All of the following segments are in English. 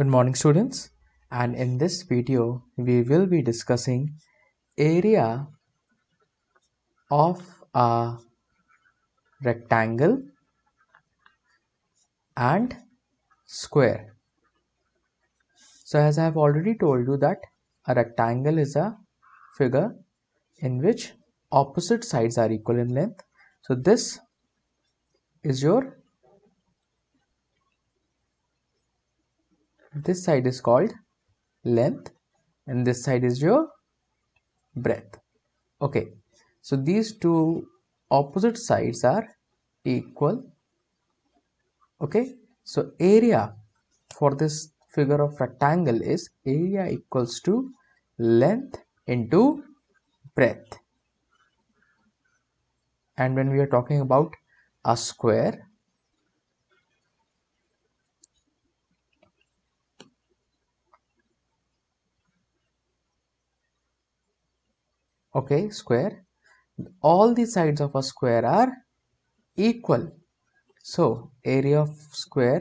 Good morning students and in this video we will be discussing area of a rectangle and square. So as I have already told you that a rectangle is a figure in which opposite sides are equal in length. So this is your This side is called length and this side is your breadth. Okay, so these two opposite sides are equal. Okay, so area for this figure of rectangle is area equals to length into breadth. And when we are talking about a square, okay square all the sides of a square are equal so area of square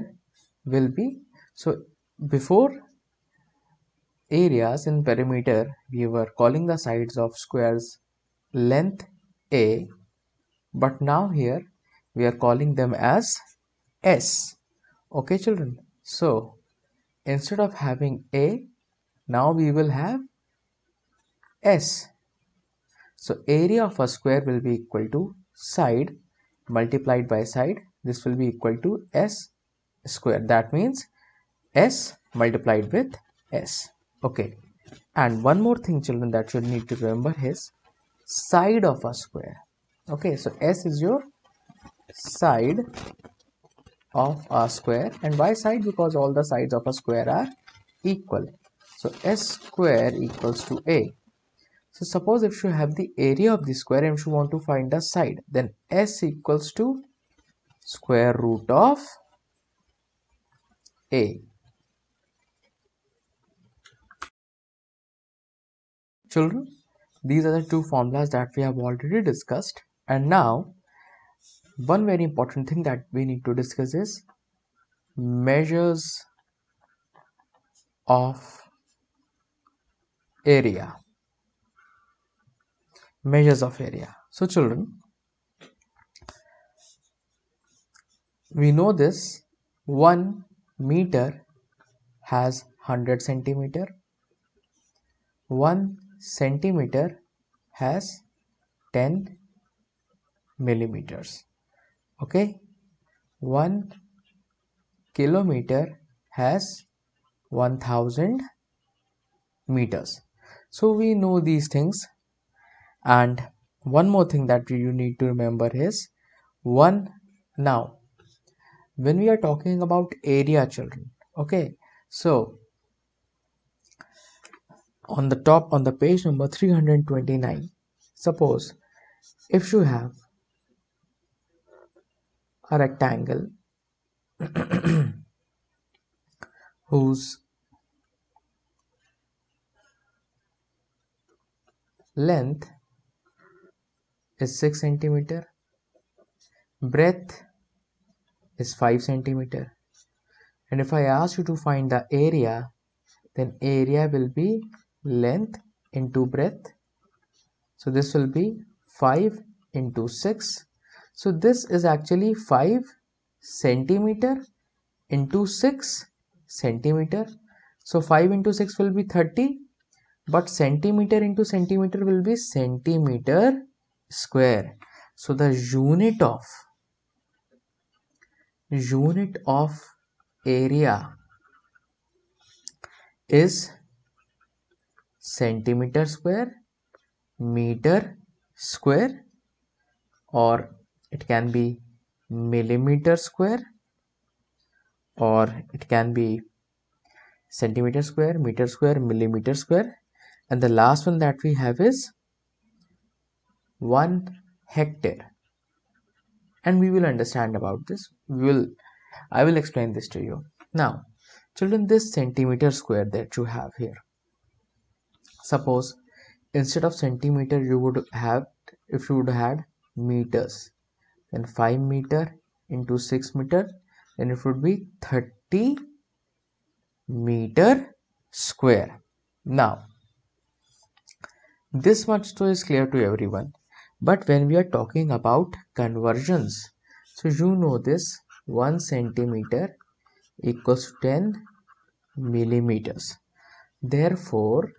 will be so before areas in perimeter we were calling the sides of squares length a but now here we are calling them as s okay children so instead of having a now we will have s so area of a square will be equal to side multiplied by side. This will be equal to S square. That means S multiplied with S. Okay. And one more thing children that you need to remember is side of a square. Okay. So S is your side of a square and why side because all the sides of a square are equal so s square equals to a so suppose if you have the area of the square and you want to find the side, then S equals to square root of A. Children, these are the two formulas that we have already discussed. And now, one very important thing that we need to discuss is measures of area measures of area so children we know this 1 meter has 100 centimeter 1 centimeter has 10 millimeters okay 1 kilometer has 1000 meters so we know these things and one more thing that you need to remember is one now when we are talking about area children okay so on the top on the page number 329 suppose if you have a rectangle whose length is 6 centimeter breadth is 5 centimeter and if I ask you to find the area then area will be length into breadth so this will be 5 into 6 so this is actually 5 centimeter into 6 centimeter so 5 into 6 will be 30 but centimeter into centimeter will be centimeter square so the unit of unit of area is centimeter square meter square or it can be millimeter square or it can be centimeter square meter square millimeter square and the last one that we have is 1 hectare and we will understand about this we will i will explain this to you now children this centimeter square that you have here suppose instead of centimeter you would have if you would had meters then 5 meter into 6 meter then it would be 30 meter square now this much too is clear to everyone but when we are talking about conversions, so you know this 1 centimeter equals 10 millimeters. Therefore,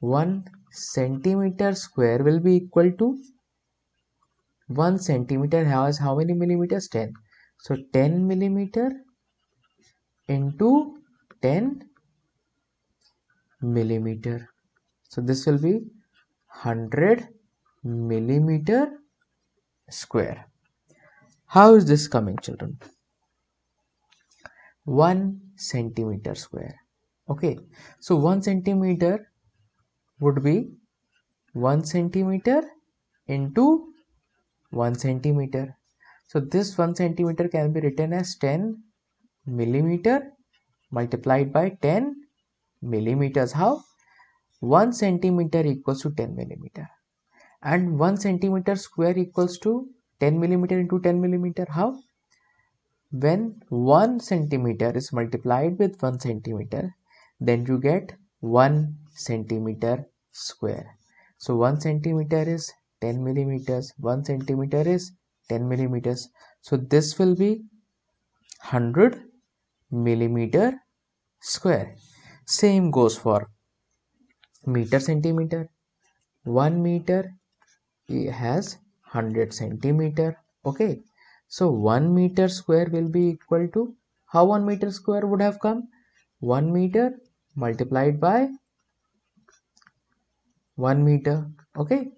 1 centimeter square will be equal to 1 centimeter has how many millimeters? 10. So 10 millimeter into 10 millimeter. So this will be 100 millimeter square how is this coming children 1 centimeter square okay so 1 centimeter would be 1 centimeter into 1 centimeter so this 1 centimeter can be written as 10 millimeter multiplied by 10 millimeters how 1 centimeter equals to 10 millimeter and 1 centimeter square equals to 10 millimeter into 10 millimeter how when 1 centimeter is multiplied with 1 centimeter then you get 1 centimeter square so 1 centimeter is 10 millimeters 1 centimeter is 10 millimeters so this will be 100 millimeter square same goes for meter centimeter 1 meter has 100 centimeter okay so 1 meter square will be equal to how 1 meter square would have come 1 meter multiplied by 1 meter okay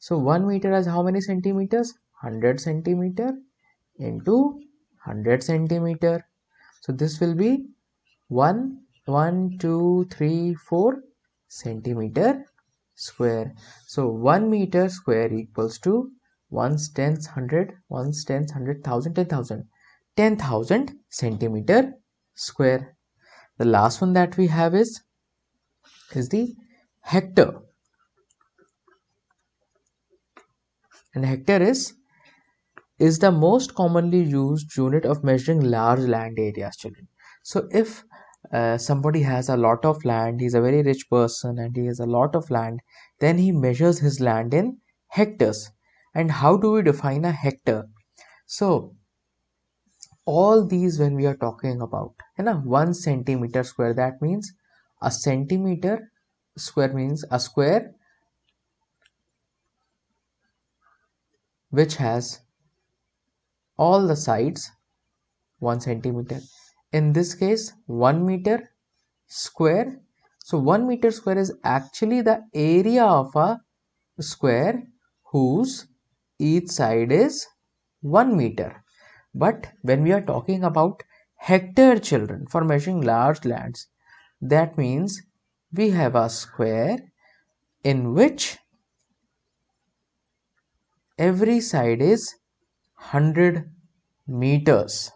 so 1 meter has how many centimeters 100 centimeter into 100 centimeter so this will be 1 1 2 3 4 centimeter square. So 1 meter square equals to 1 tenth 100, 1 tenth 100, 10,000, 10,000 centimeter square. The last one that we have is, is the hectare. And hectare is is the most commonly used unit of measuring large land areas children so if uh, somebody has a lot of land he's a very rich person and he has a lot of land then he measures his land in hectares and how do we define a hectare so all these when we are talking about you know one centimeter square that means a centimeter square means a square which has all the sides 1 centimeter in this case 1 meter square so 1 meter square is actually the area of a square whose each side is 1 meter but when we are talking about hectare children for measuring large lands that means we have a square in which every side is 100 meters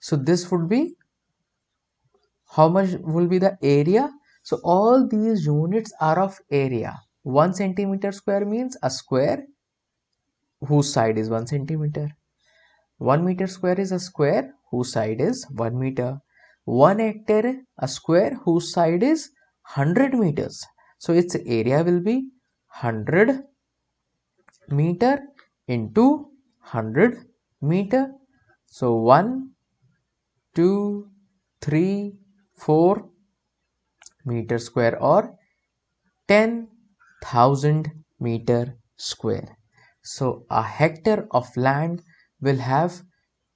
so this would be how much will be the area so all these units are of area one centimeter square means a square whose side is one centimeter one meter square is a square whose side is one meter one hectare a square whose side is 100 meters so its area will be 100 meter into 100 meter so 1 2 3 4 meter square or 10000 meter square so a hectare of land will have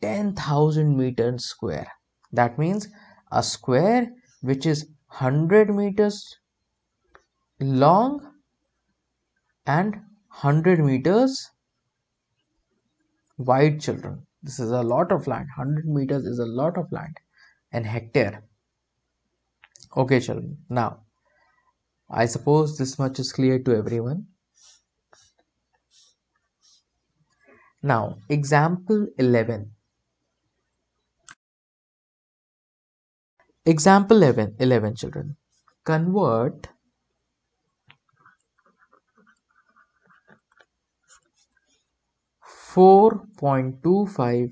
10000 meters square that means a square which is 100 meters long and 100 meters wide children this is a lot of land. 100 meters is a lot of land. An hectare. Okay, children. Now, I suppose this much is clear to everyone. Now, example 11. Example 11, 11 children. Convert four point two five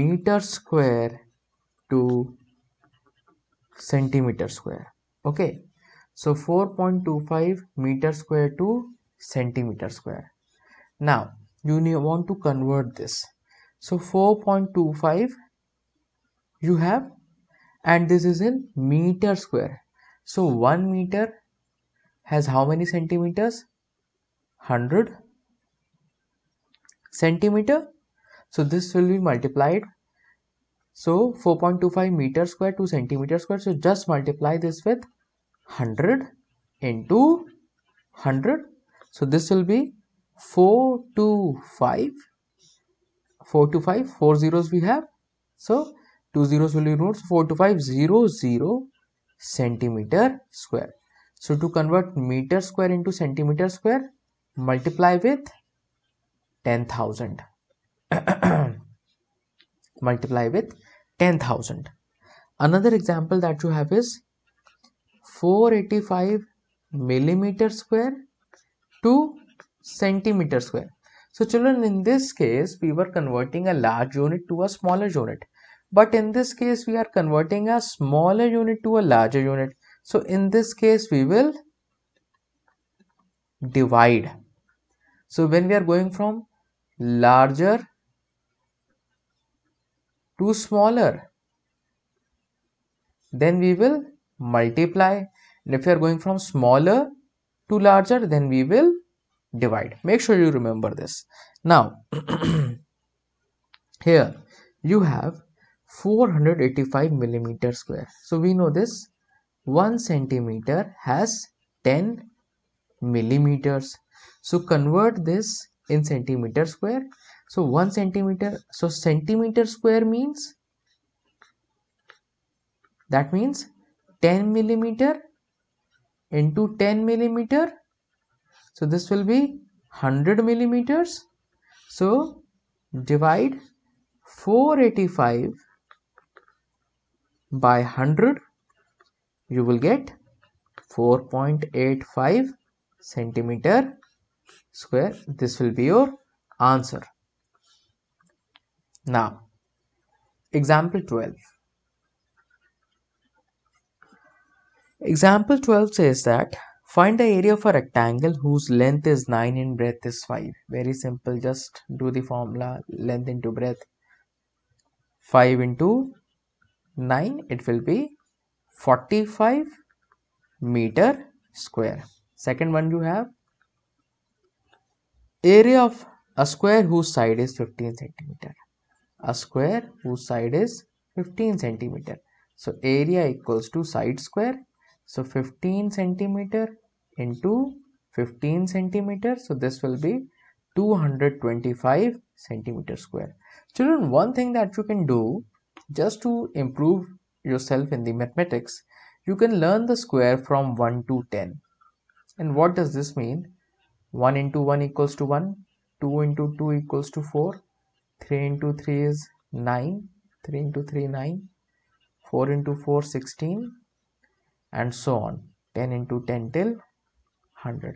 meter square to centimeter square okay so 4.25 meter square to centimeter square now you want to convert this so 4.25 you have and this is in meter square so 1 meter has how many centimeters 100 centimeter so this will be multiplied so 4.25 meter square to centimeter square so just multiply this with 100 into 100 so this will be 425 425 four zeros we have so two zeros will be removed so centimeter square so to convert meter square into centimeter square multiply with 10000 multiply with 10000 another example that you have is 485 millimeter square to centimeter square so children in this case we were converting a large unit to a smaller unit but in this case we are converting a smaller unit to a larger unit so in this case we will divide so when we are going from larger to smaller then we will multiply and if you are going from smaller to larger then we will divide make sure you remember this now here you have 485 millimeter square so we know this 1 centimeter has 10 millimeters so convert this in centimeter square so 1 centimeter so centimeter square means that means 10 millimeter into 10 millimeter so this will be 100 millimeters so divide 485 by 100 you will get 4.85 centimeter square this will be your answer now example 12 example 12 says that find the area of a rectangle whose length is 9 and breadth is 5 very simple just do the formula length into breadth 5 into 9 it will be 45 meter square second one you have area of a square whose side is 15 centimeter a square whose side is 15 centimeter so area equals to side square so 15 centimeter into 15 centimeter so this will be 225 centimeter square children one thing that you can do just to improve yourself in the mathematics you can learn the square from 1 to 10 and what does this mean 1 into 1 equals to 1 2 into 2 equals to 4 3 into 3 is 9 3 into 3 9 4 into 4 16 and so on 10 into 10 till 100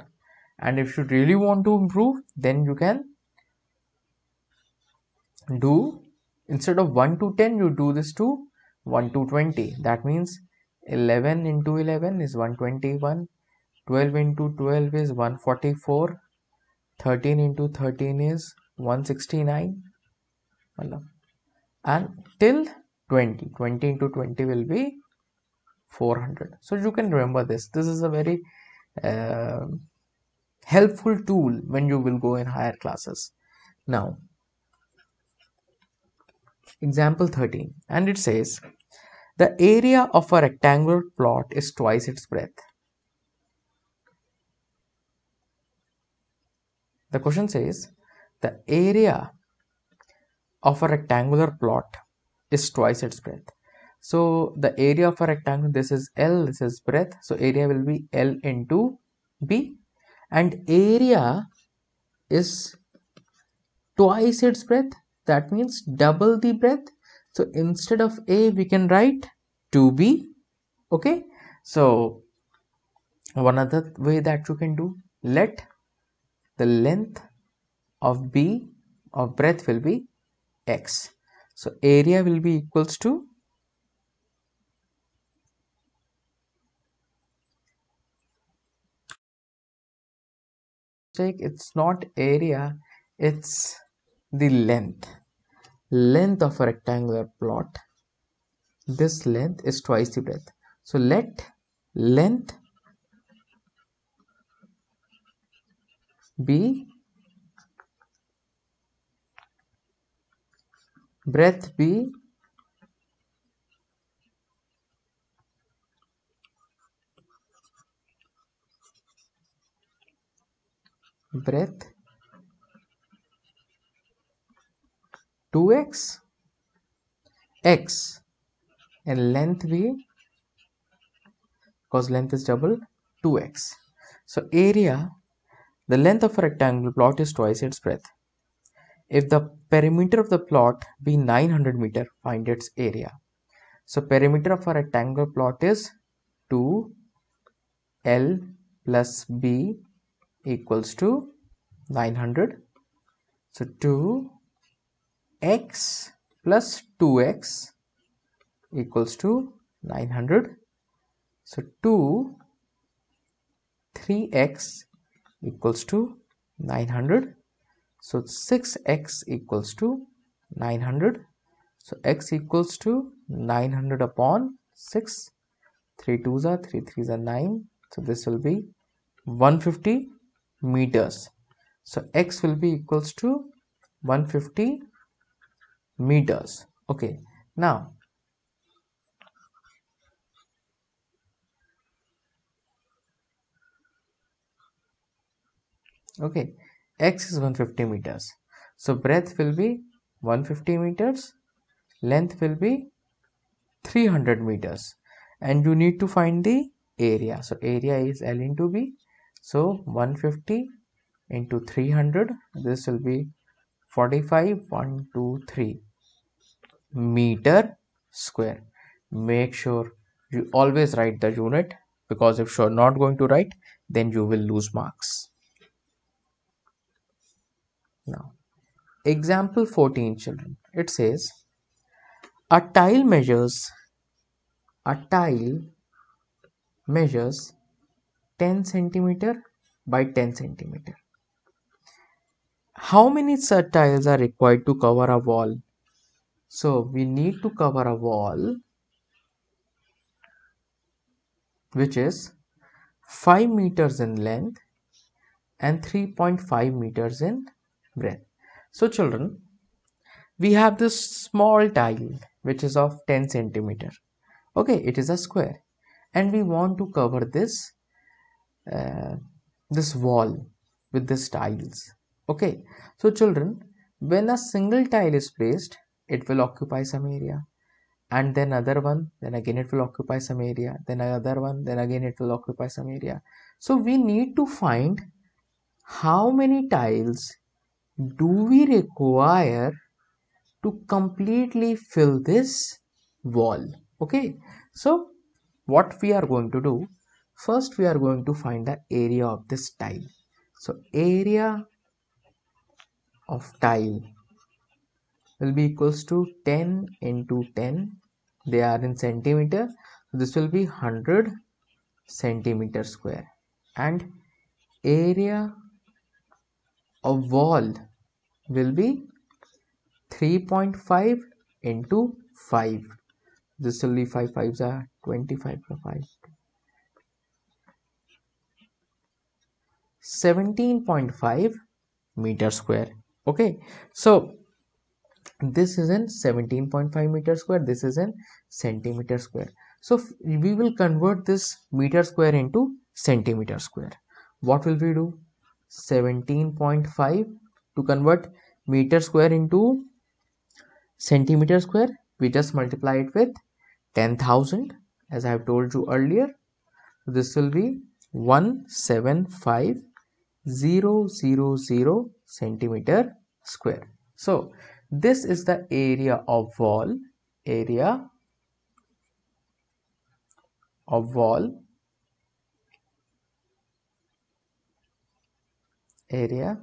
and if you really want to improve then you can do instead of 1 to 10 you do this to 1 to 20 that means 11 into 11 is 121 12 into 12 is 144 13 into 13 is 169 and till 20 20 into 20 will be 400 so you can remember this this is a very uh, helpful tool when you will go in higher classes now example 13 and it says the area of a rectangular plot is twice its breadth The question says the area of a rectangular plot is twice its breadth. So the area of a rectangle, this is L, this is breadth. So area will be L into B and area is twice its breadth. That means double the breadth. So instead of A, we can write 2B. Okay. So one other way that you can do, let the length of B of breadth will be X. So area will be equals to Take it's not area it's the length length of a rectangular plot this length is twice the breadth so let length B breath B breath 2x x and length B because length is double 2x so area the length of a rectangular plot is twice its breadth. If the perimeter of the plot be 900 meter, find its area. So perimeter of a rectangular plot is 2 L plus B equals to 900. So 2 x plus 2x equals to 900. So 2 3x equals to 900 so 6x equals to 900 so x equals to 900 upon 6 3 2s are 3 3s are 9 so this will be 150 meters so x will be equals to 150 meters okay now okay x is 150 meters so breadth will be 150 meters length will be 300 meters and you need to find the area so area is l into b so 150 into 300 this will be 45 1 2 3 meter square make sure you always write the unit because if you're not going to write then you will lose marks now, example 14 children. It says a tile measures a tile measures 10 centimeter by 10 centimeter. How many such tiles are required to cover a wall? So we need to cover a wall which is 5 meters in length and 3.5 meters in so children, we have this small tile which is of 10 centimeter. Okay, it is a square and we want to cover this uh, this wall with this tiles. Okay, so children, when a single tile is placed, it will occupy some area and then another one then again it will occupy some area then another one then again it will occupy some area so we need to find how many tiles do we require to completely fill this wall okay so what we are going to do first we are going to find the area of this tile so area of tile will be equals to 10 into 10 they are in centimeter so this will be 100 centimeter square and area of wall will be 3.5 into 5 this will be 5 5s are 25 plus 5 17.5 meter square okay so this is in 17.5 meter square this is in centimeter square so we will convert this meter square into centimeter square what will we do 17.5 to convert meter square into centimeter square we just multiply it with 10,000 as I have told you earlier this will be 175000 centimeter square so this is the area of wall area of wall area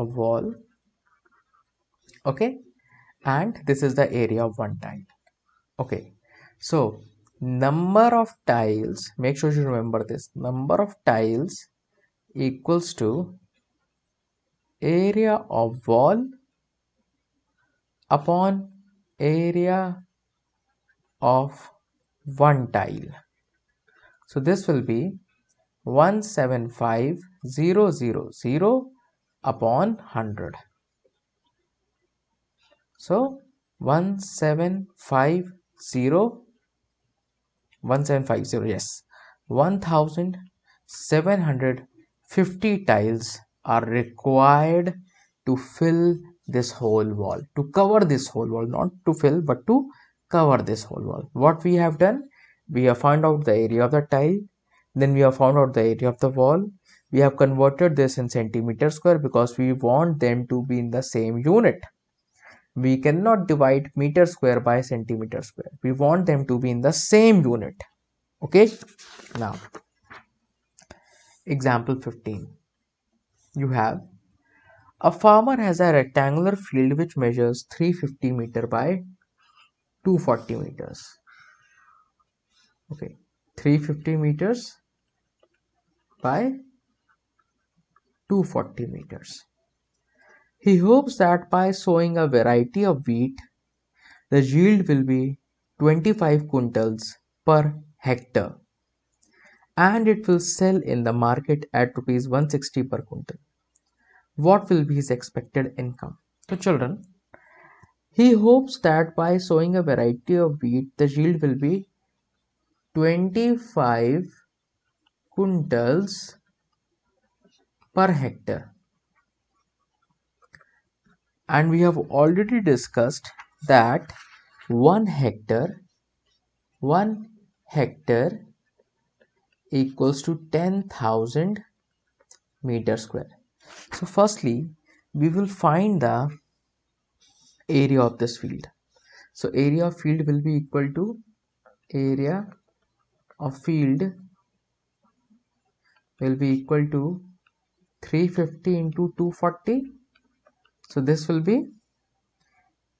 a wall okay and this is the area of one tile okay so number of tiles make sure you remember this number of tiles equals to area of wall upon area of one tile so this will be 175000 upon 100 so 1750 1750 yes 1750 tiles are required to fill this whole wall to cover this whole wall not to fill but to cover this whole wall what we have done we have found out the area of the tile then we have found out the area of the wall we have converted this in centimeter square because we want them to be in the same unit we cannot divide meter square by centimeter square we want them to be in the same unit okay now example 15 you have a farmer has a rectangular field which measures 350 meter by 240 meters okay 350 meters by Two forty meters. He hopes that by sowing a variety of wheat, the yield will be 25 quintals per hectare and it will sell in the market at rupees 160 per quintal. What will be his expected income? So children, he hopes that by sowing a variety of wheat, the yield will be 25 quintals per hectare. And we have already discussed that 1 hectare 1 hectare equals to 10,000 meter square. So firstly we will find the area of this field. So area of field will be equal to area of field will be equal to 350 into 240 so this will be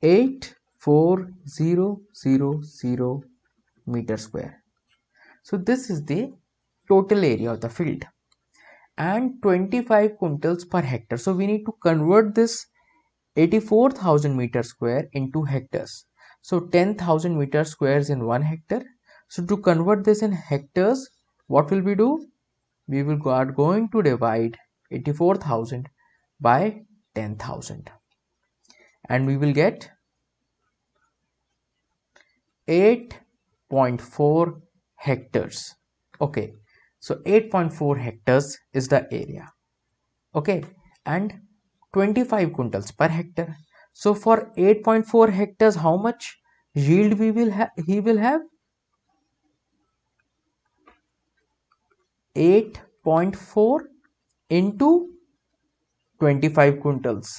84000 meter square so this is the total area of the field and 25 quintals per hectare so we need to convert this 84000 meter square into hectares so 10000 meter squares in 1 hectare so to convert this in hectares what will we do we will are going to divide 84,000 by 10,000 and we will get 8.4 hectares okay so 8.4 hectares is the area okay and 25 quintals per hectare so for 8.4 hectares how much yield we will have he will have 8.4 into 25 quintals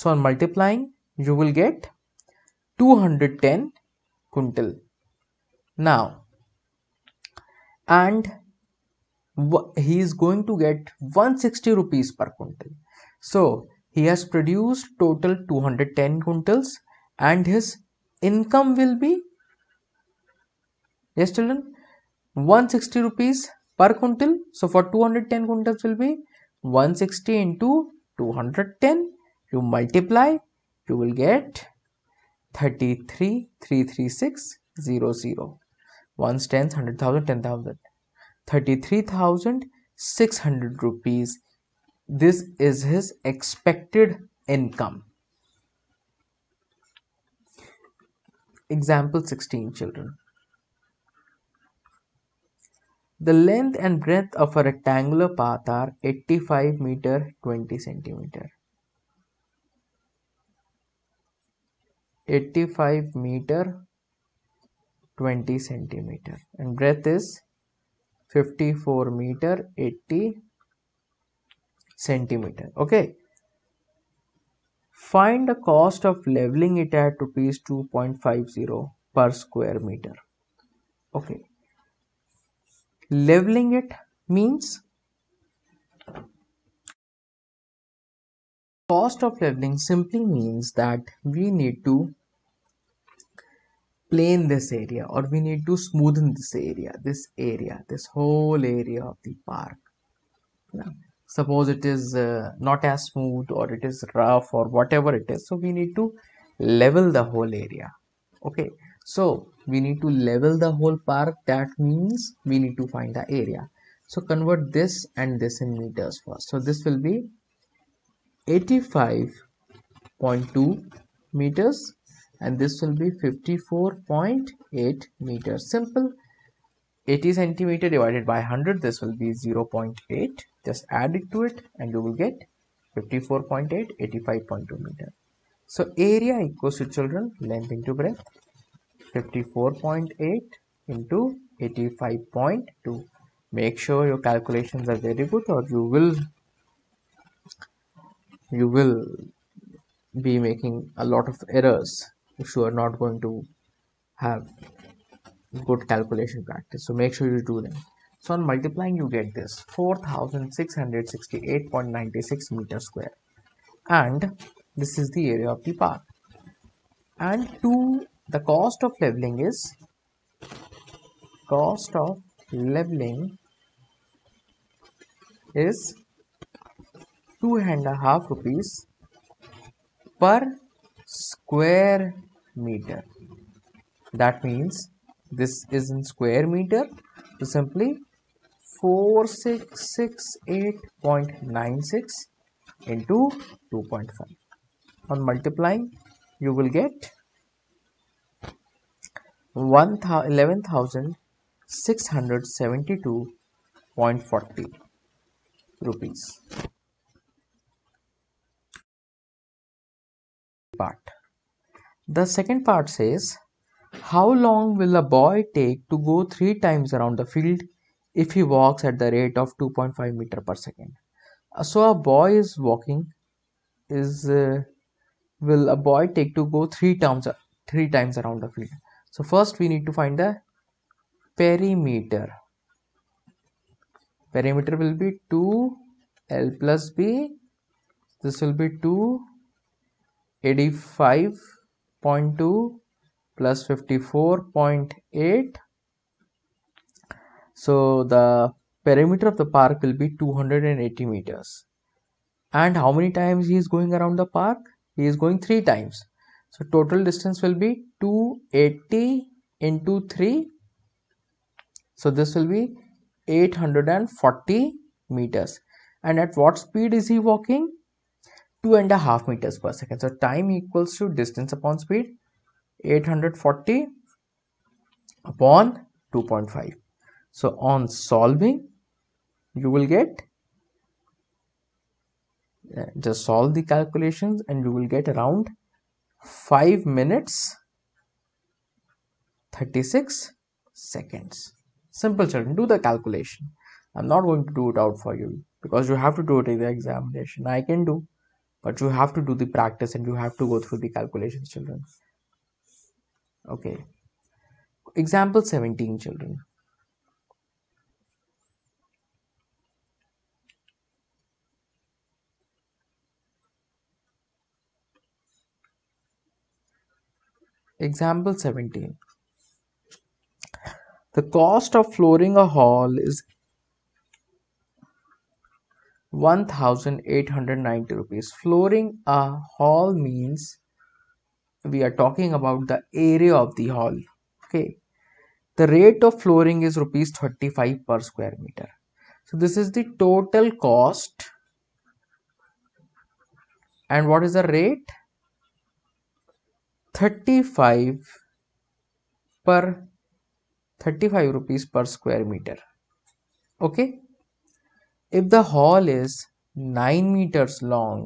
so on multiplying you will get 210 quintal now and he is going to get 160 rupees per quintal so he has produced total 210 quintals and his income will be yes children 160 rupees per quintal so for 210 quintals will be 160 into 210 you multiply you will get 33,336,00 once tens hundred thousand ten thousand 33,600 rupees this is his expected income example 16 children the length and breadth of a rectangular path are 85 meter 20 centimeter. 85 meter 20 centimeter and breadth is 54 meter 80 centimeter okay find the cost of leveling it at rupees 2.50 per square meter okay Leveling it means cost of leveling simply means that we need to plane this area or we need to smoothen this area this area this whole area of the park suppose it is uh, not as smooth or it is rough or whatever it is so we need to level the whole area okay so we need to level the whole park that means we need to find the area so convert this and this in meters first so this will be 85.2 meters and this will be 54.8 meters simple 80 centimeter divided by 100 this will be 0.8 just add it to it and you will get 54.8 85.2 meter so area equals to children length into breadth 54.8 into 85.2 make sure your calculations are very good or you will you will be making a lot of errors if you are not going to have good calculation practice so make sure you do them so on multiplying you get this 4668.96 meter square and this is the area of the park and two the cost of leveling is cost of leveling is two and a half rupees per square meter that means this is in square meter so simply 4668.96 into 2.5 on multiplying you will get 11,672.40 rupees. Part. The second part says, How long will a boy take to go three times around the field if he walks at the rate of 2.5 meter per second? Uh, so a boy is walking is uh, will a boy take to go three times three times around the field so first we need to find the perimeter perimeter will be 2 l plus b this will be 2 85.2 plus 54.8 so the perimeter of the park will be 280 meters and how many times he is going around the park he is going three times so total distance will be 280 into 3 so this will be 840 meters and at what speed is he walking two and a half meters per second so time equals to distance upon speed 840 upon 2.5 so on solving you will get uh, just solve the calculations and you will get around 5 minutes 36 seconds simple children do the calculation i'm not going to do it out for you because you have to do it in the examination i can do but you have to do the practice and you have to go through the calculations children okay example 17 children Example 17. The cost of flooring a hall is 1890 rupees. Flooring a hall means we are talking about the area of the hall. Okay. The rate of flooring is rupees 35 per square meter. So this is the total cost. And what is the rate? 35 per 35 rupees per square meter okay if the hall is 9 meters long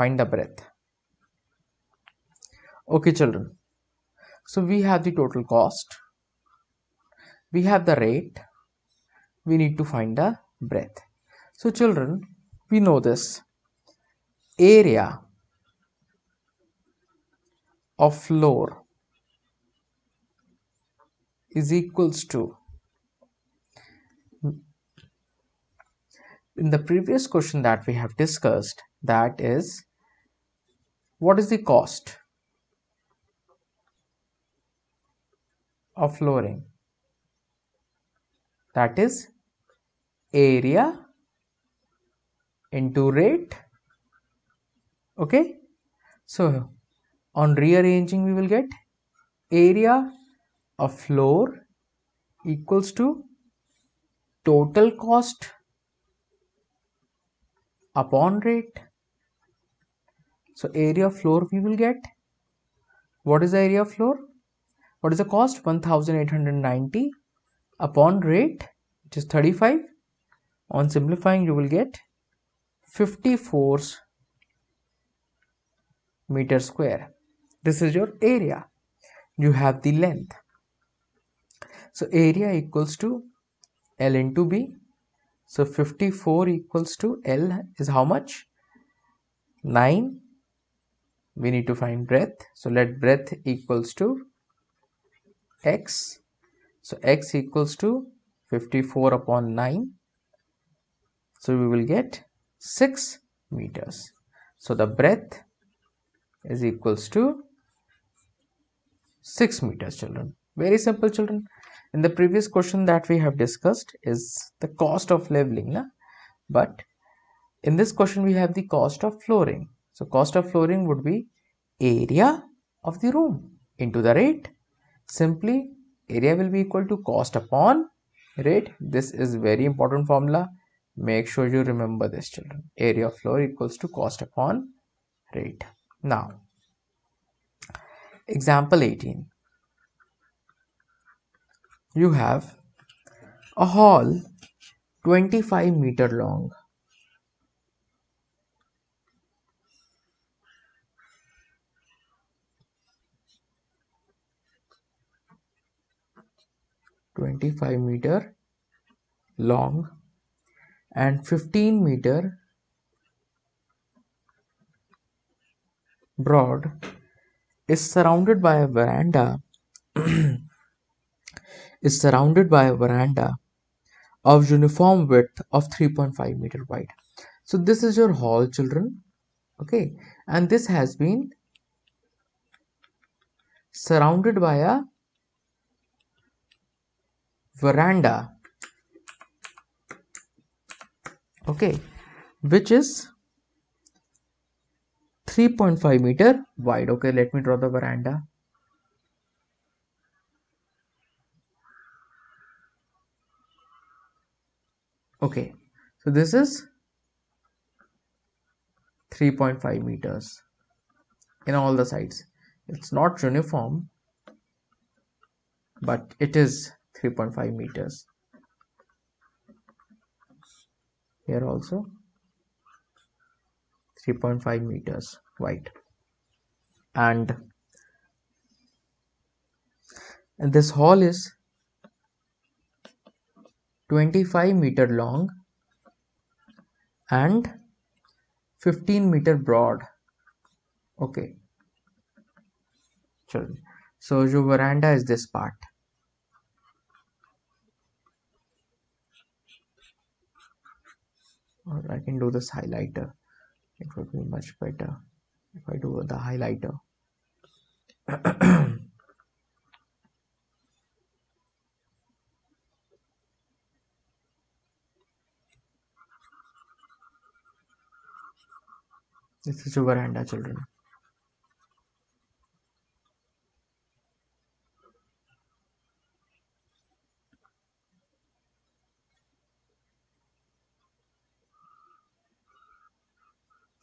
find the breadth okay children so we have the total cost we have the rate we need to find the breadth so children we know this area of floor is equals to in the previous question that we have discussed that is what is the cost of flooring that is area into rate okay so on rearranging we will get area of floor equals to total cost upon rate so area of floor we will get what is the area of floor what is the cost 1890 upon rate which is 35 on simplifying you will get 54 meter square this is your area you have the length so area equals to L into B so 54 equals to L is how much 9 we need to find breadth so let breadth equals to X so X equals to 54 upon 9 so we will get 6 meters so the breadth is equals to 6 meters children very simple children in the previous question that we have discussed is the cost of leveling na? but in this question we have the cost of flooring so cost of flooring would be area of the room into the rate simply area will be equal to cost upon rate this is very important formula make sure you remember this children area of floor equals to cost upon rate now Example 18. You have a hall 25 meter long. Twenty-five meter long and fifteen meter broad is surrounded by a veranda is surrounded by a veranda of uniform width of 3.5 meter wide so this is your hall children okay and this has been surrounded by a veranda okay which is 3.5 meter wide okay let me draw the veranda okay so this is 3.5 meters in all the sides it's not uniform but it is 3.5 meters here also 3.5 meters wide and this hall is 25 meter long and 15 meter broad okay so जो veranda is this part or I can do this highlighter it would be much better if I do the highlighter this is your veranda children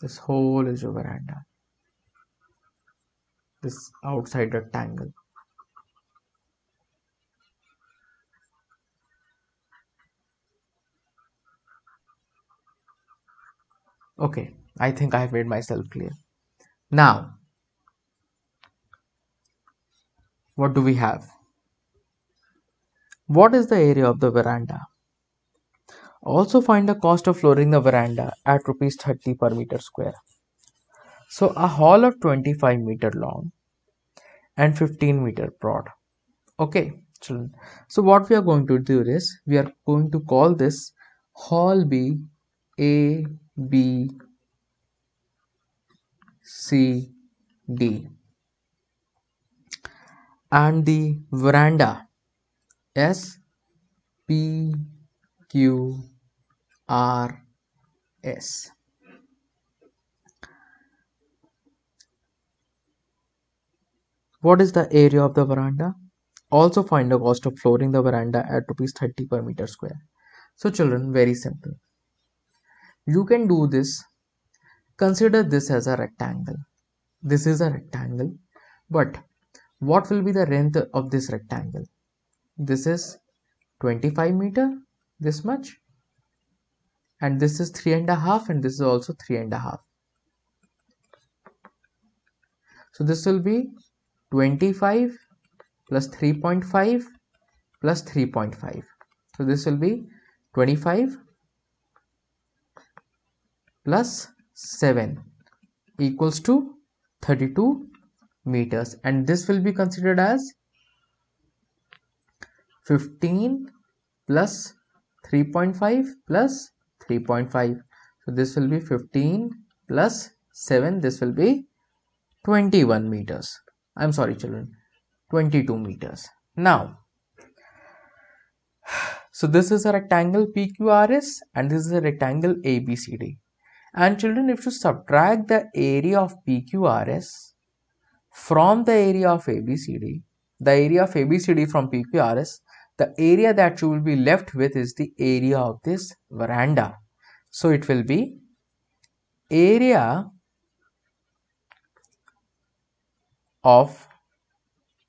This whole is your veranda. This outside rectangle. Okay, I think I have made myself clear. Now, what do we have? What is the area of the veranda? Also find the cost of flooring the veranda at rupees 30 per meter square. So a hall of 25 meter long and 15 meter broad. Okay, children. So what we are going to do is we are going to call this hall B A B C D and the veranda S P Q R S What is the area of the veranda? Also find the cost of flooring the veranda at rupees 30 per meter square. So children, very simple. You can do this. Consider this as a rectangle. This is a rectangle. But what will be the length of this rectangle? This is 25 meter, this much and this is three and a half, and this is also three and a half. so this will be 25 plus 3.5 plus 3.5 so this will be 25 plus 7 equals to 32 meters and this will be considered as 15 plus 3.5 plus 3.5 so this will be 15 plus 7 this will be 21 meters i'm sorry children 22 meters now so this is a rectangle pqrs and this is a rectangle abcd and children if you subtract the area of pqrs from the area of abcd the area of abcd from pqrs the area that you will be left with is the area of this veranda so it will be area of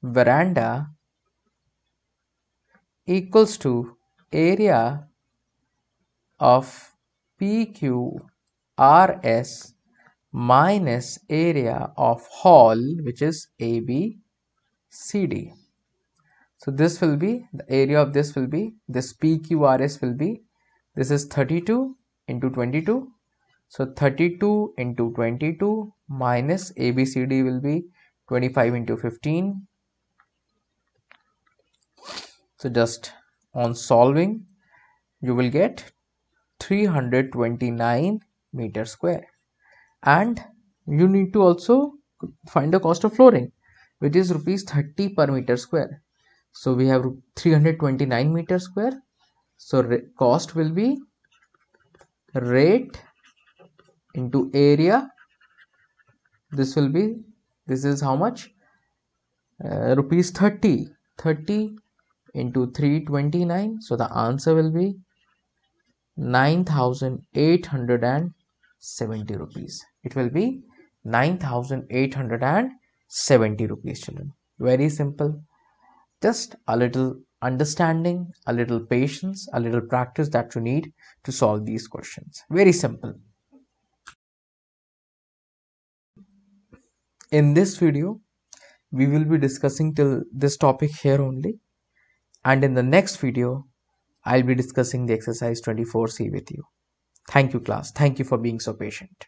veranda equals to area of PQRS minus area of hall which is ABCD so this will be the area of this will be this PQRS will be this is 32 into 22 so 32 into 22 minus ABCD will be 25 into 15 so just on solving you will get 329 meter square and you need to also find the cost of flooring which is rupees 30 per meter square so we have 329 meter square so cost will be rate into area this will be this is how much uh, rupees 30 30 into 329 so the answer will be 9870 rupees it will be 9870 rupees children very simple just a little understanding, a little patience, a little practice that you need to solve these questions. Very simple. In this video, we will be discussing till this topic here only. And in the next video, I'll be discussing the exercise 24C with you. Thank you class. Thank you for being so patient.